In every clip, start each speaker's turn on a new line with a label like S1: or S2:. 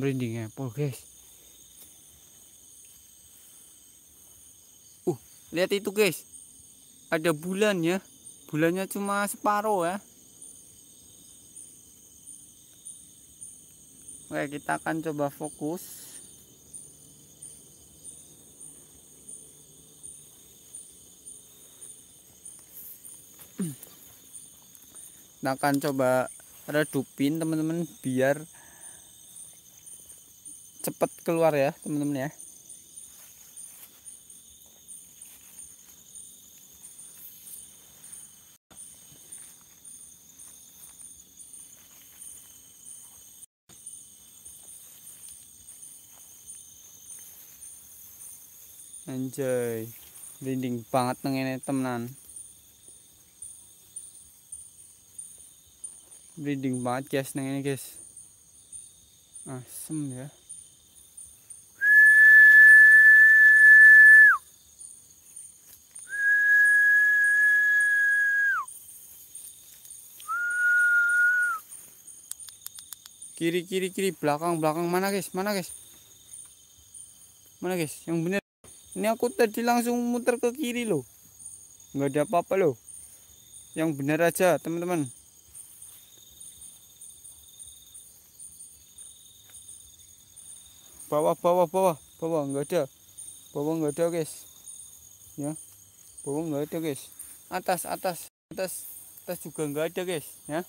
S1: merinding Apple ya, guys uh lihat itu guys ada bulan ya bulannya cuma separuh ya Oke kita akan coba fokus Kita akan coba redupin teman-teman biar cepat keluar ya teman-teman ya anjay blinding banget neng ini temenan blinding banget guys neng ini guys asem ya kiri kiri kiri belakang belakang mana guys mana guys mana guys yang bener ini aku tadi langsung muter ke kiri loh nggak ada apa-apa loh yang benar aja teman-teman bawah bawah bawah bawah nggak ada bawah nggak ada guys ya bawah nggak ada guys atas atas atas atas juga nggak ada guys ya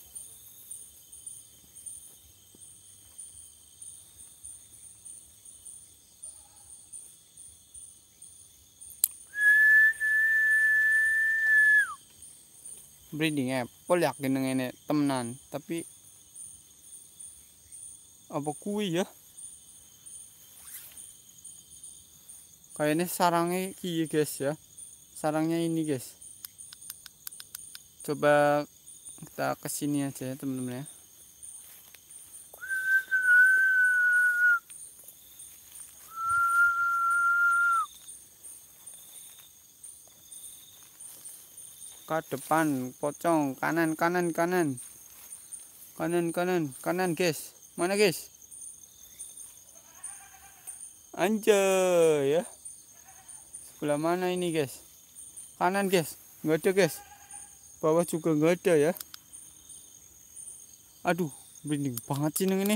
S1: breeding apple yakin dengan ini temenan tapi apa kui ya ini sarangnya kiri guys ya sarangnya ini guys coba kita kesini aja ya teman-teman ya ke depan pocong kanan kanan kanan kanan kanan kanan guys mana guys anjay ya sebelah mana ini guys kanan guys nggak ada guys bawah juga nggak ada ya aduh merinding banget sih ini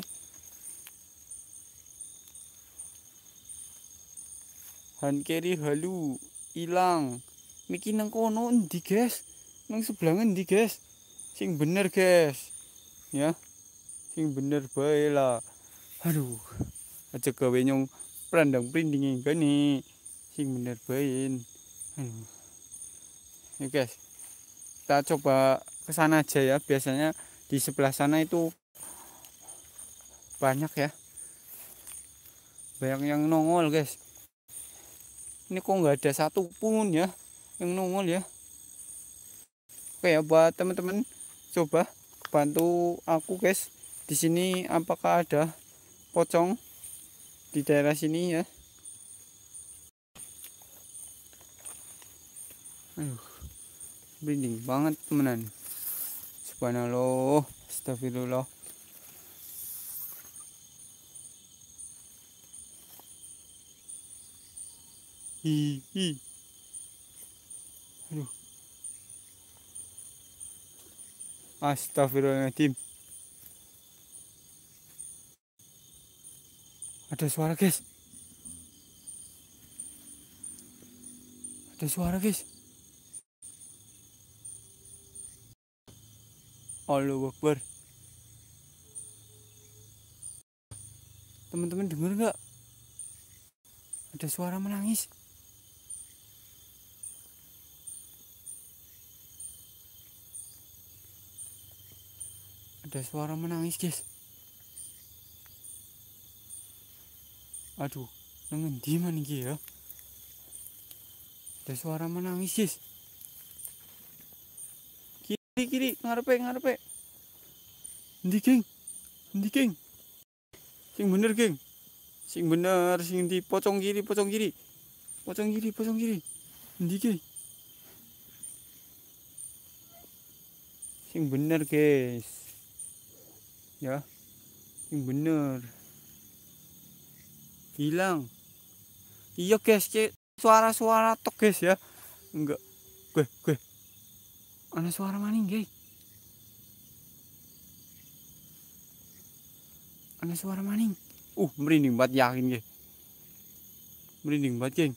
S1: Hand carry halu hilang Miki nang kono endi, guys? Nang sebelah endi, guys? Sing bener, guys. Ya. Sing bener bae lah. Aduh. Aja gawe nyong prandang prinding gini. Sing bener bae. Aduh. Ya, guys. Kita coba ke sana aja ya. Biasanya di sebelah sana itu banyak ya banyak yang nongol guys ini kok nggak ada satupun ya yang nongol ya oke ya buat teman-teman coba bantu aku guys di sini apakah ada pocong di daerah sini ya aduh bening banget temenan subhanallah astagfirullah hi hi Aduh. Astagfirullahaladzim. Ada suara, guys. Ada suara, guys. Allahu Akbar. Teman-teman dengar nggak? Ada suara menangis. ada suara menangis guys aduh nengen di mana ya ada suara menangis guys kiri kiri ngarepe ngarepe ndi geng ndi geng sing bener geng sing bener sing di pocong kiri pocong kiri pocong kiri pocong kiri ndi geng sing bener guys ya yang bener hilang iya guys suara-suara tok guys ya enggak gue gue ada suara maning guys ada suara maning uh merinding banget yakin guys merinding banget geng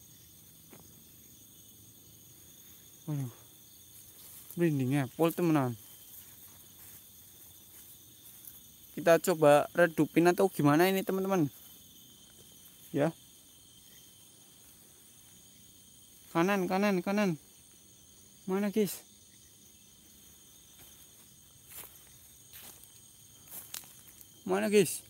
S1: merinding ya, pol temenan. kita coba redupin atau gimana ini teman-teman ya kanan kanan kanan mana guys mana guys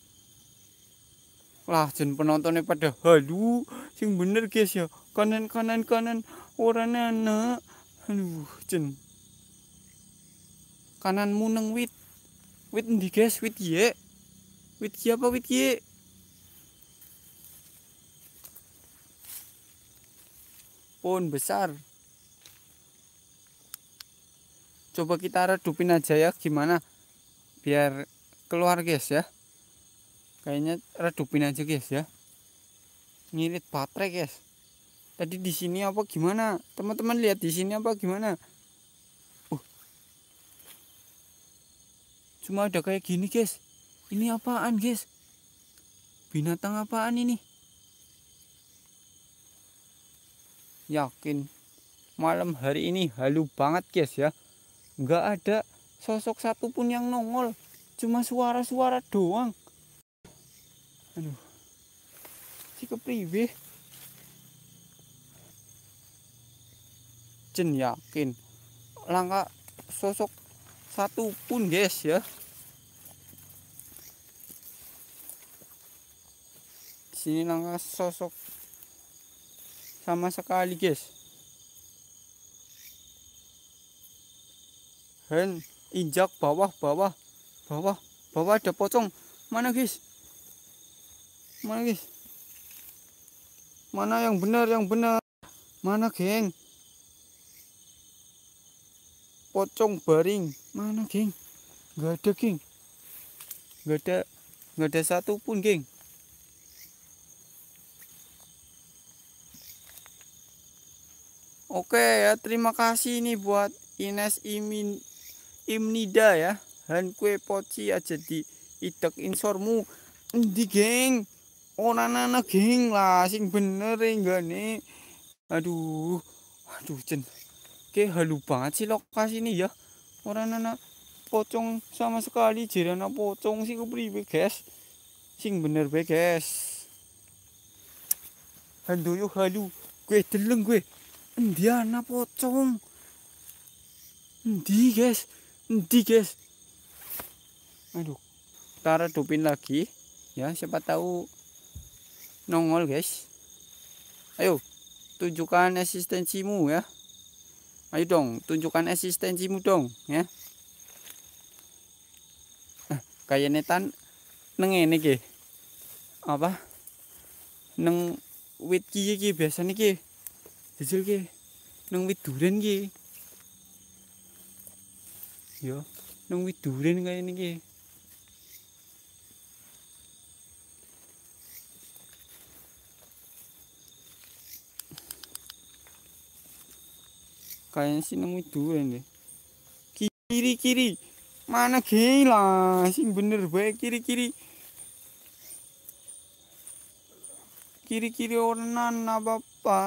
S1: lah jen penontonnya pada halu sing bener guys ya kanan kanan kanan orang anak aduh jen kanan muneng wit wit ndi guys wit ye wit Y apa wit ye pohon besar coba kita redupin aja ya gimana biar keluar guys ya kayaknya redupin aja guys ya ngirit baterai guys tadi di sini apa gimana teman-teman lihat di sini apa gimana Cuma ada kayak gini guys. Ini apaan guys? Binatang apaan ini? Yakin malam hari ini halu banget guys ya. Nggak ada sosok satupun yang nongol. Cuma suara-suara doang. Aduh. Si kepriwe. Jen yakin langka sosok satu pun guys ya sini langkah sosok sama sekali guys hand injak bawah bawah bawah bawah ada pocong mana guys mana guys mana yang benar yang benar mana geng pocong baring mana geng nggak ada geng nggak ada nggak ada satupun geng Oke ya terima kasih nih buat Ines Imin Imnida ya dan kue poci aja di insormu di geng nana oh, geng lah sing bener enggak ya, nih aduh aduh cen. Oke, halu banget sih lokasi ini ya. Orang anak pocong sama sekali jirana pocong sih kepriwe, guys. Sing bener be, guys. yuk halu. Gue teleng gue. Endi ana pocong? Endi, guys? Endi, guys? Aduh. Tara dupin lagi ya, siapa tahu nongol, guys. Ayo, tunjukkan eksistensimu ya. Ayo dong, tunjukkan asistensimu dong, ya. Eh, kayak tan, neng ini ki. Apa? Neng wit ki ki biasa nih ki. Jajal ki. Neng wit durian ki. Yo, neng wit durian kayak ini kayaknya sih nemu dua ya, nih kiri kiri mana gila sih bener baik kiri kiri kiri kiri ornan apa apa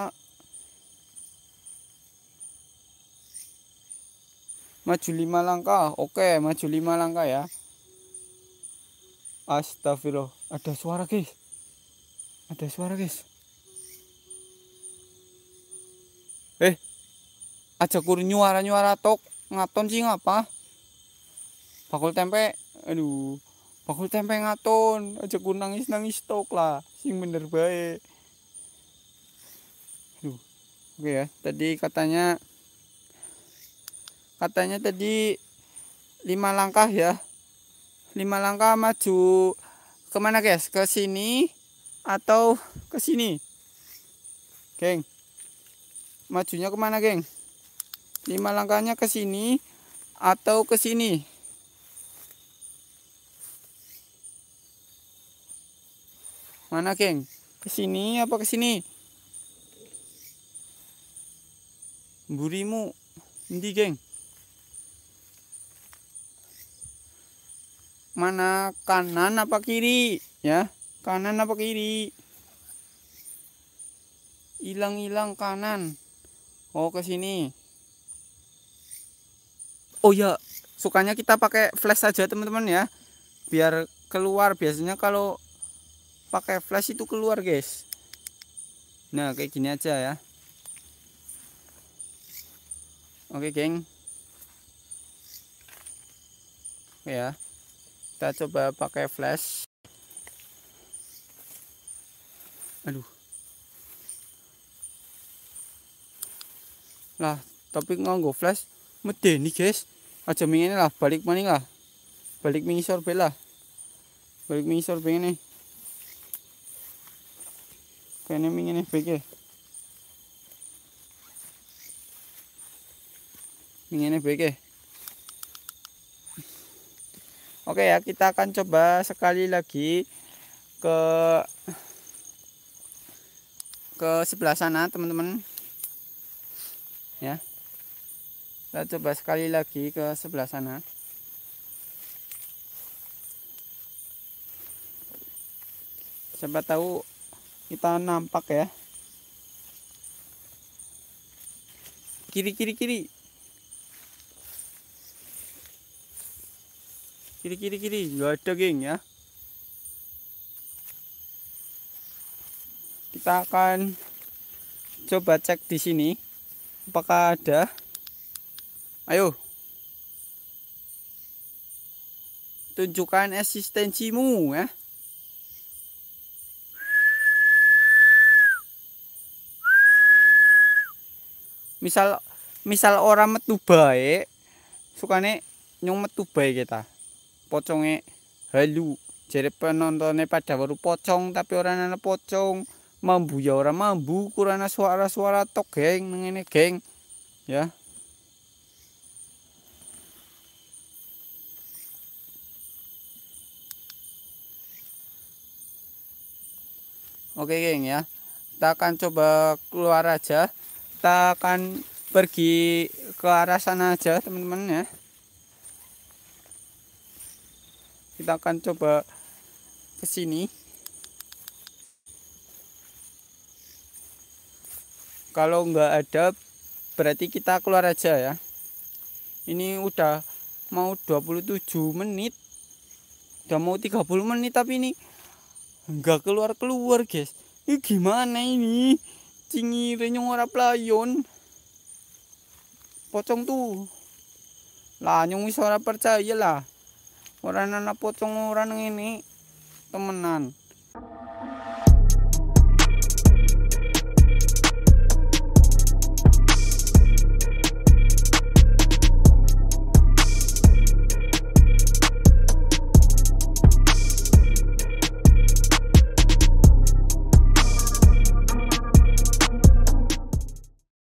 S1: maju lima langkah oke maju lima langkah ya astagfirullah ada suara guys ada suara guys eh aja kur nyuara nyuara tok ngaton sih ngapa bakul tempe aduh bakul tempe ngaton aja kur nangis nangis tok lah sing bener baik aduh oke ya tadi katanya katanya tadi lima langkah ya lima langkah maju kemana guys ke sini atau ke sini geng majunya kemana geng lima langkahnya ke sini atau ke sini mana keng ke sini apa ke sini burimu ini geng mana kanan apa kiri ya kanan apa kiri hilang-hilang kanan oh ke sini oh ya sukanya kita pakai flash saja teman-teman ya biar keluar biasanya kalau pakai flash itu keluar guys nah kayak gini aja ya oke geng oke ya kita coba pakai flash aduh lah tapi nganggo flash Mede nih guys aja mingin lah balik maning lah balik sorbet lah balik sorbet ini, kayaknya mingin bege, mingin bege. oke ya kita akan coba sekali lagi ke ke sebelah sana teman-teman kita nah, coba sekali lagi ke sebelah sana siapa tahu kita nampak ya kiri kiri kiri kiri kiri kiri nggak ada geng ya kita akan coba cek di sini apakah ada Ayo. Tunjukkan eksistensimu ya. Misal misal orang metu suka sukane nyong metu kita, ya kita. Poconge halu. Jadi penontonnya pada baru pocong tapi orang anak pocong. Mambu ya orang mambu kurana suara-suara tok geng ngene geng. Ya. oke geng ya kita akan coba keluar aja kita akan pergi ke arah sana aja teman-teman ya kita akan coba ke sini kalau nggak ada berarti kita keluar aja ya ini udah mau 27 menit udah mau 30 menit tapi ini nggak keluar keluar guys ini gimana ini cingire ora playon pocong tuh lah nyong suara percaya lah orang anak pocong orang ini temenan